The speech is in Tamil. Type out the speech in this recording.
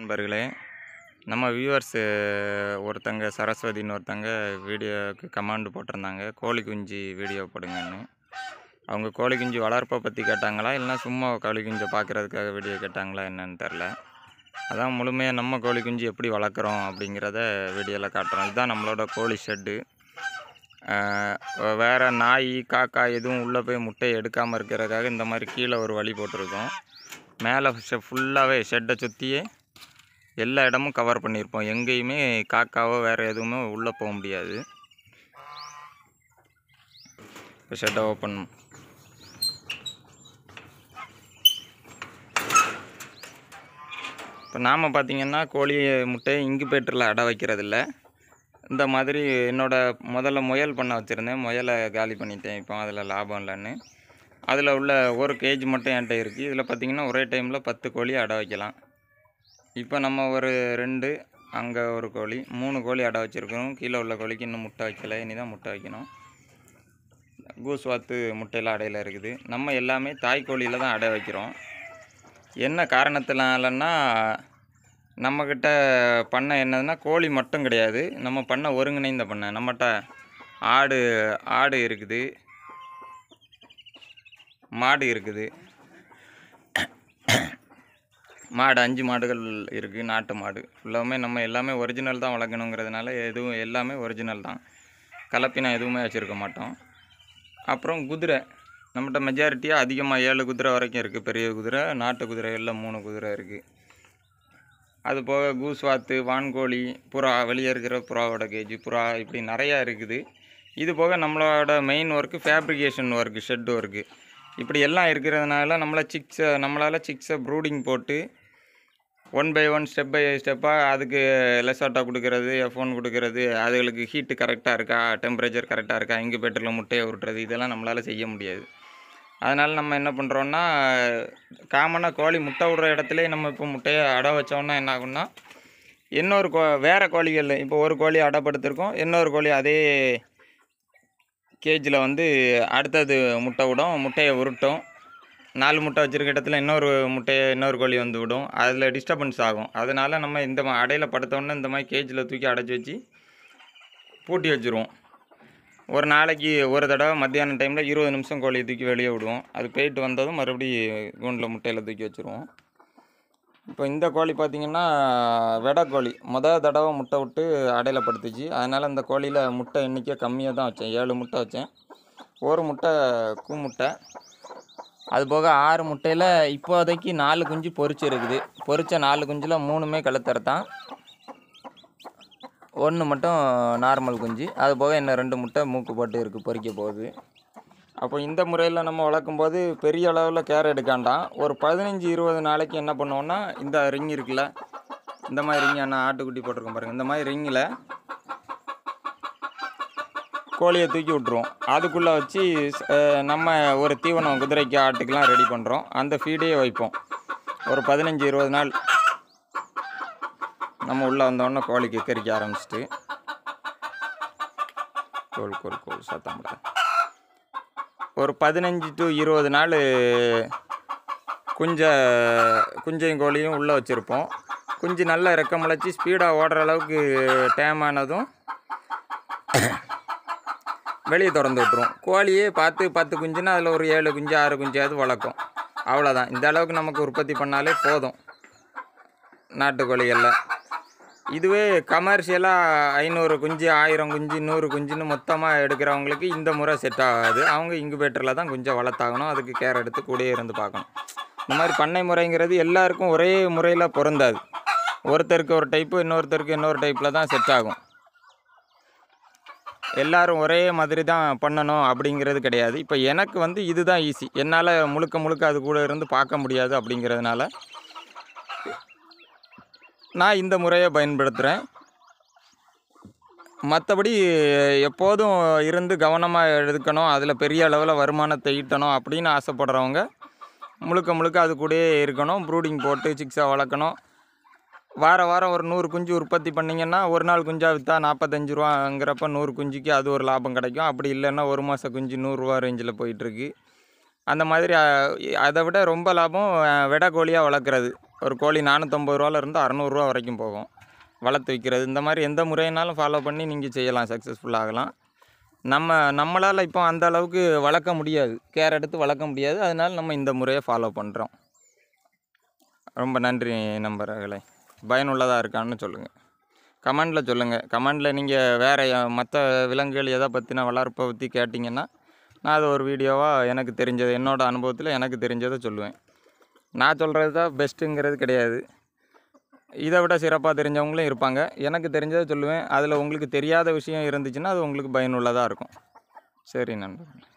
நண்பர்களே நம்ம வியூவர்ஸு ஒருத்தங்க சரஸ்வதின்னு ஒருத்தங்க வீடியோவுக்கு கமாண்டு போட்டிருந்தாங்க கோழி குஞ்சு வீடியோ போடுங்கன்னு அவங்க கோழி குஞ்சு வளர்ப்பை பற்றி கேட்டாங்களா இல்லைனா சும்மா கோழி குஞ்சை பார்க்குறதுக்காக வீடியோ கேட்டாங்களா என்னன்னு தெரில அதான் முழுமையாக நம்ம கோழி குஞ்சு எப்படி வளர்க்குறோம் அப்படிங்கிறத வீடியோவில் காட்டுறோம் இதுதான் நம்மளோட கோழி ஷெட்டு வேறு நாய் காக்கா எதுவும் உள்ளே போய் முட்டையை எடுக்காமல் இருக்கிறதுக்காக இந்த மாதிரி கீழே ஒரு வழி போட்டிருக்கோம் மேலே ஃபுல்லாகவே ஷெட்டை சுற்றியே எல்லா இடமும் கவர் பண்ணியிருப்போம் எங்கேயுமே காக்காவோ வேறு எதுவுமே உள்ளே போக முடியாது இப்போ ஷெட்டை ஓப்பன் இப்போ நாம் பார்த்திங்கன்னா கோழி முட்டையை இங்குபேட்டரில் அடை வைக்கிறதில்ல இந்த மாதிரி என்னோடய முதல்ல முயல் பண்ண வச்சுருந்தேன் முயலை காலி பண்ணிட்டேன் இப்போ அதில் லாபம் இல்லைன்னு அதில் உள்ள ஒரு கேஜ் மட்டும் என்கிட்ட இருக்குது இதில் பார்த்திங்கன்னா ஒரே டைமில் பத்து கோழி அடை வைக்கலாம் இப்போ நம்ம ஒரு ரெண்டு அங்கே ஒரு கோழி மூணு கோழி அடை வச்சுருக்கோம் கீழே உள்ள கோழிக்கு இன்னும் முட்டை வைக்கலை இனி தான் முட்டை வைக்கணும் கூஸ் வாத்து முட்டையில் அடையில் இருக்குது நம்ம எல்லாமே தாய் கோழியில் தான் அடை வைக்கிறோம் என்ன காரணத்தினாலன்னா நம்மக்கிட்ட பண்ண என்னதுன்னா கோழி மட்டும் கிடையாது நம்ம பண்ண ஒருங்கிணைந்த பண்ணை நம்மகிட்ட ஆடு ஆடு இருக்குது மாடு இருக்குது மாடு அஞ்சு மாடுகள் இருக்குது நாட்டு மாடு ஃபுல்லாமே நம்ம எல்லாமே ஒரிஜினல் தான் வளர்க்கணுங்கிறதுனால எதுவும் எல்லாமே ஒரிஜினல் தான் கலப்பினம் எதுவுமே வச்சுருக்க மாட்டோம் அப்புறம் குதிரை நம்மகிட்ட மெஜாரிட்டியாக அதிகமாக ஏழு குதிரை வரைக்கும் இருக்குது பெரிய குதிரை நாட்டு குதிரை எல்லாம் மூணு குதிரை இருக்குது அது போக கூஸ்வாத்து வான்கோழி புறா வெளியே இருக்கிற புறாவோட கேஜி புறா இப்படி நிறையா இருக்குது இது போக நம்மளோட main work fabrication work shed work இப்படி எல்லாம் இருக்கிறதுனால நம்மளை சிக்ஸை நம்மளால் சிக்ஸை ப்ரூடிங் போட்டு one by one step by ஸ்டெப்பாக அதுக்கு லெசாட்டா கொடுக்கறது எஃப்ஒன் கொடுக்கறது அதுகளுக்கு ஹீட்டு கரெக்டாக இருக்கா டெம்பரேச்சர் கரெக்டாக இருக்கா இங்கே பெட்டரில் முட்டையை உருட்டுறது இதெல்லாம் நம்மளால் செய்ய முடியாது அதனால் நம்ம என்ன பண்ணுறோன்னா காமனாக கோழி முட்டை விடுற இடத்துல நம்ம இப்போ முட்டையை அட வச்சோன்னா என்ன ஆகும்னா இன்னொரு கோ வேறு கோழிகள் இப்போ ஒரு கோழி அடப்படுத்திருக்கோம் இன்னொரு கோழி அதே கேஜில் வந்து அடுத்தது முட்டை விடும் முட்டையை உருட்டும் நாலு முட்டை வச்சுருக்க இடத்துல இன்னொரு முட்டையை இன்னொரு கோழி வந்து விடும் அதில் டிஸ்டர்பன்ஸ் ஆகும் அதனால் நம்ம இந்த மா அடையில் படுத்தோடனே இந்த மாதிரி கேஜில் தூக்கி அடைச்சி வச்சு பூட்டி வச்சுருவோம் ஒரு நாளைக்கு ஒரு தடவை மத்தியானம் டைமில் இருபது நிமிஷம் கோழியை தூக்கி வெளியே விடுவோம் அது போயிட்டு வந்ததும் மறுபடி கூண்டில் முட்டையில் தூக்கி வச்சுருவோம் இப்போ இந்த கோழி பார்த்திங்கன்னா வெடை கோழி மொதல் தடவை முட்டை விட்டு அடையில் படுத்துச்சு அதனால் அந்த கோழியில் முட்டை எண்ணிக்கை கம்மியாக தான் வச்சேன் ஏழு முட்டை வச்சேன் ஒரு முட்டை கூ முட்டை அது போக ஆறு முட்டையில் இப்போதைக்கு நாலு குஞ்சு பொறிச்சு இருக்குது பொறிச்ச நாலு குஞ்சில் மூணுமே கழுத்தரத்தான் ஒன்று மட்டும் நார்மல் குஞ்சு அது போக இன்னும் ரெண்டு முட்டை மூக்கு போட்டு இருக்குது பொறிக்க போகுது அப்போ இந்த முறையில் நம்ம வளர்க்கும் போது பெரிய அளவில் கேர் எடுக்காண்டாம் ஒரு பதினஞ்சு இருபது நாளைக்கு என்ன பண்ணுவோன்னா இந்த ரிங் இருக்குல்ல இந்த மாதிரி ரிங் ஆனால் ஆட்டுக்குட்டி போட்டிருக்கோம் பாருங்கள் இந்த மாதிரி ரிங்கில் கோழியை தூக்கி விட்ருவோம் அதுக்குள்ளே வச்சு நம்ம ஒரு தீவனம் குதிரைக்கு ஆட்டுக்கெலாம் ரெடி பண்ணுறோம் அந்த ஃபீடையே வைப்போம் ஒரு பதினஞ்சு இருபது நாள் நம்ம உள்ளே வந்தோடனே கோழிக்கு கறிக்க ஆரம்பிச்சிட்டு கோல் கோல் கோல் சத்தம் ஒரு பதினஞ்சு டு இருபது நாள் குஞ்ச குஞ்சையும் கோழியும் உள்ளே வச்சுருப்போம் குஞ்சு நல்லா இறக்க முளைச்சி ஸ்பீடாக ஓடுற அளவுக்கு டேம் ஆனதும் வெளியே திறந்து விட்டுரும் கோழியே பார்த்து பத்து குஞ்சுன்னா அதில் ஒரு ஏழு குஞ்சு ஆறு குஞ்சாவது வளர்க்கும் அவ்வளோதான் இந்த அளவுக்கு நமக்கு உற்பத்தி பண்ணாலே போதும் நாட்டுக்கோழிகளில் இதுவே கமர்ஷியலாக ஐநூறு குஞ்சு ஆயிரம் குஞ்சு நூறு குஞ்சுன்னு மொத்தமாக எடுக்கிறவங்களுக்கு இந்த முறை செட் ஆகாது அவங்க இங்குபேட்டரில் தான் குஞ்சை வளர்த்தாகணும் அதுக்கு கேர் எடுத்து கூடயே இருந்து பார்க்கணும் இந்த மாதிரி பண்ணை முறைங்கிறது எல்லாருக்கும் ஒரே முறையில் பொருந்தாது ஒருத்தருக்கு ஒரு டைப்பு இன்னொருத்தருக்கு இன்னொரு டைப்பில் தான் செட் ஆகும் எல்லாரும் ஒரே மாதிரி தான் பண்ணணும் அப்படிங்கிறது கிடையாது இப்போ எனக்கு வந்து இதுதான் ஈஸி என்னால் முழுக்க முழுக்க அது கூட இருந்து பார்க்க முடியாது அப்படிங்கிறதுனால நான் இந்த முறையை பயன்படுத்துகிறேன் மற்றபடி எப்போதும் இருந்து கவனமாக எடுக்கணும் அதில் பெரிய அளவில் வருமானத்தை ஈட்டணும் அப்படின்னு ஆசைப்படுறவங்க முழுக்க முழுக்க அது கூடயே இருக்கணும் ப்ரூடிங் போட்டு சிக்ஸாக வளர்க்கணும் வார வாரம் ஒரு நூறு குஞ்சு உற்பத்தி பண்ணிங்கன்னா ஒரு நாள் குஞ்சாக விற்றா நாற்பத்தஞ்சு ரூபாங்கிறப்ப நூறு குஞ்சுக்கு அது ஒரு லாபம் கிடைக்கும் அப்படி இல்லைன்னா ஒரு மாதம் குஞ்சு நூறுரூவா ரேஞ்சில் போயிட்டுருக்கு அந்த மாதிரி அதை விட ரொம்ப லாபம் விட கோழியாக வளர்க்குறது ஒரு கோழி நானூற்றம்பது ரூபாலேருந்து அறநூறுரூவா வரைக்கும் போகும் வளர்த்து விற்கிறது இந்த மாதிரி எந்த முறையினாலும் ஃபாலோ பண்ணி நீங்கள் செய்யலாம் சக்ஸஸ்ஃபுல்லாகலாம் நம்ம நம்மளால் இப்போ அந்த அளவுக்கு வளர்க்க முடியாது கேர் எடுத்து வளர்க்க முடியாது அதனால் நம்ம இந்த முறையை ஃபாலோ பண்ணுறோம் ரொம்ப நன்றி நம்பர்களை பயனுள்ளதாக இருக்கான்னு சொல்லுங்கள் கமெண்டில் சொல்லுங்கள் கமெண்டில் நீங்கள் வேறு மற்ற விலங்குகள் எதை பற்றின வளர்ப்பை பற்றி கேட்டிங்கன்னா நான் அது ஒரு வீடியோவாக எனக்கு தெரிஞ்சது என்னோடய அனுபவத்தில் எனக்கு தெரிஞ்சதை சொல்லுவேன் நான் சொல்கிறது தான் பெஸ்ட்டுங்கிறது கிடையாது இதை விட சிறப்பாக தெரிஞ்சவங்களும் இருப்பாங்க எனக்கு தெரிஞ்சதை சொல்லுவேன் அதில் உங்களுக்கு தெரியாத விஷயம் இருந்துச்சுன்னா அது உங்களுக்கு பயனுள்ளதாக இருக்கும் சரி நண்பர்கள்